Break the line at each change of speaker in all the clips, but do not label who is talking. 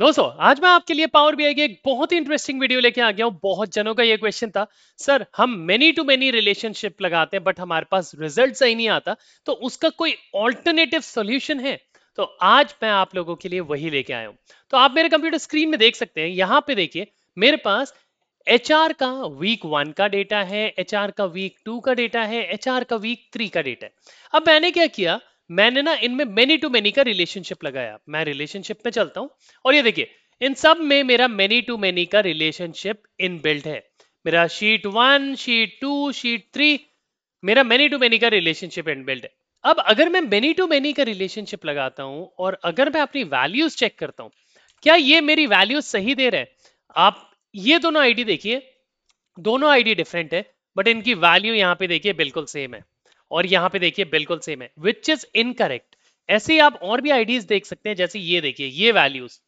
दोस्तों आज मैं आपके लिए पावर बीआई की एक बहुत ही इंटरेस्टिंग वीडियो लेके आ गया हूँ बहुत जनों का ये क्वेश्चन था सर हम मेनी टू मेनी रिलेशनशिप लगाते हैं बट हमारे पास रिजल्ट सही नहीं आता तो उसका कोई ऑल्टरनेटिव सोल्यूशन है तो आज मैं आप लोगों के लिए वही लेके आया हूँ तो आप मेरे कंप्यूटर स्क्रीन में देख सकते हैं यहाँ पे देखिए मेरे पास एच का वीक वन का डेटा है एच का वीक टू का डेटा है एच का वीक थ्री का डेटा है अब मैंने क्या किया मैंने ना इनमें मेनी टू मेनी का रिलेशनशिप लगाया मैं रिलेशनशिप में चलता हूं और ये देखिए इन सब में मेरा मेनी टू मेनी का रिलेशनशिप इनबिल्ट है मेरा sheet one sheet two sheet three मेरा मेनी टू मेनी का रिलेशनशिप इनबिल्ट है अब अगर मैं मेनी टू मेनी का रिलेशनशिप लगाता हूं और अगर मैं अपनी वैल्यूज चेक करता हूं क्या ये मेरी वैल्यूज सही दे रहे हैं आप ये दोनों आईडी देखिए दोनों आईडी डिफरेंट है बट इनकी वैल्यू यहाँ पे देखिए बिल्कुल सेम है और यहाँ पे देखिए बिल्कुल सेम है विच इज इनकरेक्ट ऐसे आप और भी आईडीज देख सकते हैं जैसे ये देखिए ये वैल्यूज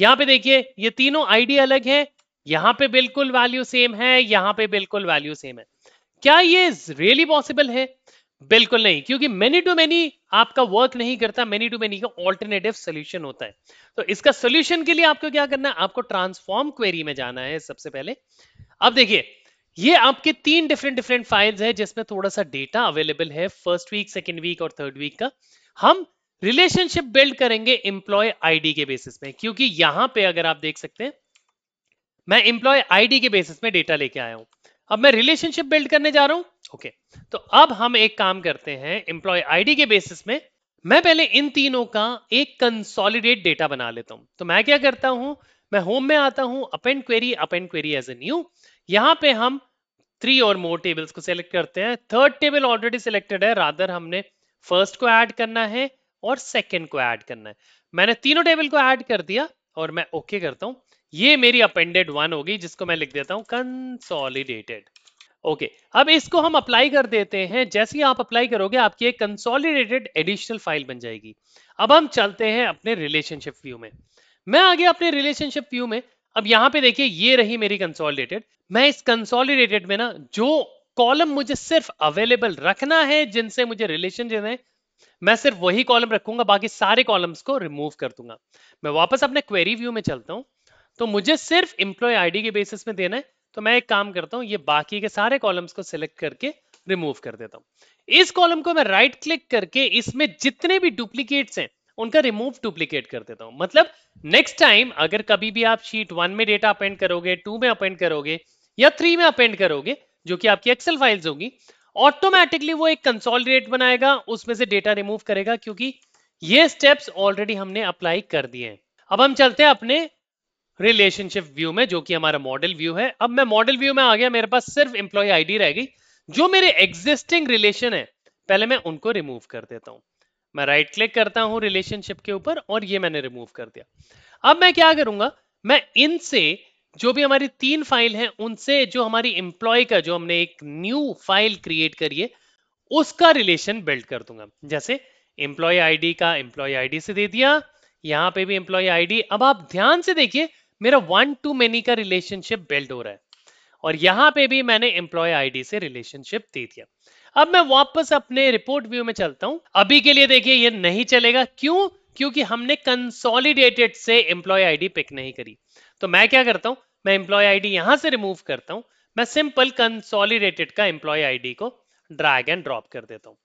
यहाँ पे देखिए ये तीनों आईडी अलग है यहाँ पे बिल्कुल वैल्यू सेम है यहाँ पे बिल्कुल वैल्यू सेम है क्या ये रियली पॉसिबल है बिल्कुल नहीं क्योंकि मेनी टू मेनी आपका वर्क नहीं करता मेनी टू मेनी का ऑल्टरनेटिव सोल्यूशन होता है तो इसका सोल्यूशन के लिए आपको क्या करना है आपको ट्रांसफॉर्म क्वेरी में जाना है सबसे पहले अब देखिए ये आपके तीन डिफरेंट डिफरेंट फाइल्स है जिसमें थोड़ा सा डेटा अवेलेबल है फर्स्ट वीक सेकेंड वीक और थर्ड वीक का हम रिलेशनशिप बिल्ड करेंगे एम्प्लॉय आईडी के बेसिस में क्योंकि यहां पे अगर आप देख सकते हैं मैं एम्प्लॉय आईडी के बेसिस में डेटा लेके आया हूं अब मैं रिलेशनशिप बिल्ड करने जा रहा हूं ओके okay. तो अब हम एक काम करते हैं एम्प्लॉय आईडी के बेसिस में मैं पहले इन तीनों का एक कंसोलिडेट डेटा बना लेता हूं तो मैं क्या करता हूं मैं होम में आता हूं append query append query as a new यहां पे हम थ्री और मोर टेबल्स को सिलेक्ट करते हैं थर्ड टेबल ऑलरेडी सिलेक्टेड है राधर हमने फर्स्ट को ऐड करना है और सेकेंड को ऐड करना है मैंने तीनों टेबल को ऐड कर दिया और मैं ओके okay करता हूं ये मेरी अपेंडेड वन होगी जिसको मैं लिख देता हूं कंसोलिडेटेड ओके okay, अब इसको हम अप्लाई कर देते हैं जैसे ही आप अप्लाई करोगे आपकी एक कंसोलिडेटेड एडिशनल फाइल बन जाएगी अब हम चलते हैं अपने रिलेशनशिप व्यू में मैं आगे अपने रिलेशनशिप व्यू में अब यहां पे देखिए ये रही मेरी कंसोलिडेटेड मैं इस कंसोलिडेटेड में ना जो कॉलम मुझे सिर्फ अवेलेबल रखना है जिनसे मुझे रिलेशन है मैं सिर्फ वही कॉलम रखूंगा बाकी सारे कॉलम्स को रिमूव कर दूंगा मैं वापस अपने क्वेरी व्यू में चलता हूं तो मुझे सिर्फ इंप्लॉय आईडी के बेसिस में देना है तो मैं एक काम करता हूं ये बाकी के सारे कॉलम्स को सिलेक्ट करके रिमूव कर देता हूं इस कॉलम को मैं राइट क्लिक करके इसमें जितने भी डुप्लीकेट्स हैं उनका रिमूव डुप्लीकेट कर देता हूं मतलब नेक्स्ट टाइम अगर कभी भी आप शीट वन में डेटा अपेंड करोगे टू में अपेंड करोगे या थ्री में अपेंड करोगे जो कि आपकी एक्सेल फाइल्स होगी ऑटोमेटिकली वो एक कंसोलिडेट बनाएगा उसमें से डेटा रिमूव करेगा क्योंकि ये स्टेप्स ऑलरेडी हमने अप्लाई कर दिए हैं अब हम चलते हैं अपने रिलेशनशिप व्यू में जो कि हमारा मॉडल व्यू है अब मैं मॉडल व्यू में आ गया मेरे पास सिर्फ एम्प्लॉय आईडी रह गई जो मेरे एग्जिस्टिंग रिलेशन है पहले मैं उनको रिमूव कर देता हूं मैं राइट right क्लिक करता हूं रिलेशनशिप के ऊपर और ये मैंने रिमूव कर दिया अब मैं क्या करूंगा मैं इनसे जो भी हमारी तीन फाइल है उनसे जो हमारी इंप्लॉय का जो हमने एक न्यू फाइल क्रिएट करिए उसका रिलेशन बिल्ड कर दूंगा जैसे एम्प्लॉय आईडी का एम्प्लॉय आईडी से दे दिया यहाँ पे भी एम्प्लॉय आईडी अब आप ध्यान से देखिए मेरा वन टू मेनी का रिलेशनशिप बिल्ड हो रहा है और यहाँ पे भी मैंने एम्प्लॉय आईडी से रिलेशनशिप दे दिया अब मैं वापस अपने रिपोर्ट व्यू में चलता हूं अभी के लिए देखिए ये नहीं चलेगा क्यों क्योंकि हमने कंसोलिडेटेड से एम्प्लॉय आईडी पिक नहीं करी तो मैं क्या करता हूं मैं एम्प्लॉय आईडी यहां से रिमूव करता हूं मैं सिंपल कंसोलिडेटेड का एम्प्लॉय आईडी को ड्रैग एंड ड्रॉप कर देता हूं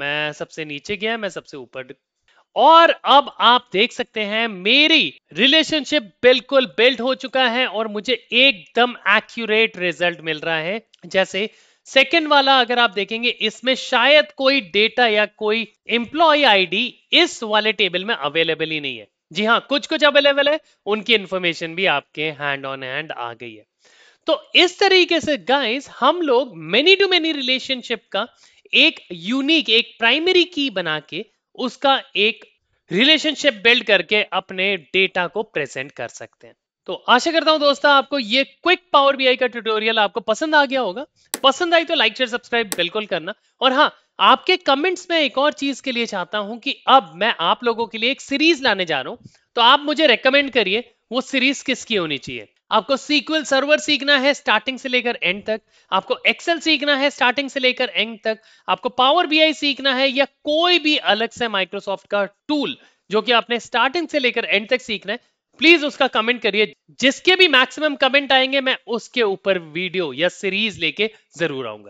मैं सबसे नीचे गया मैं सबसे ऊपर और अब आप देख सकते हैं मेरी रिलेशनशिप बिल्कुल बिल्ड हो चुका है और मुझे एकदम एक्यूरेट रिजल्ट मिल रहा है जैसे सेकेंड वाला अगर आप देखेंगे इसमें शायद कोई डेटा या कोई एम्प्लॉय आईडी इस वाले टेबल में अवेलेबल ही नहीं है जी हाँ कुछ कुछ अवेलेबल है उनकी इंफॉर्मेशन भी आपके हैंड ऑन हैंड आ गई है तो इस तरीके से गाइस हम लोग मेनी टू मेनी रिलेशनशिप का एक यूनिक एक प्राइमरी की बना के उसका एक रिलेशनशिप बिल्ड करके अपने डेटा को प्रेजेंट कर सकते हैं तो आशा करता हूं दोस्तों आपको ये क्विक पावर बीआई का ट्यूटोरियल आपको पसंद आ गया होगा पसंद आई तो लाइक शेयर सब्सक्राइब बिल्कुल करना और हाँ आपके कमेंट्स में एक और चीज के लिए चाहता हूं कि अब मैं आप लोगों के लिए एक सीरीज लाने जा रहा हूं तो आप मुझे रेकमेंड करिए वो सीरीज किसकी होनी चाहिए आपको सीक्वल सर्वर सीखना है स्टार्टिंग से लेकर एंड तक आपको एक्सेल सीखना है स्टार्टिंग से लेकर एंड तक आपको पावर बीआई सीखना है या कोई भी अलग से माइक्रोसॉफ्ट का टूल जो कि आपने स्टार्टिंग से लेकर एंड तक सीखना है प्लीज उसका कमेंट करिए जिसके भी मैक्सिमम कमेंट आएंगे मैं उसके ऊपर वीडियो या सीरीज लेके जरूर आऊंगा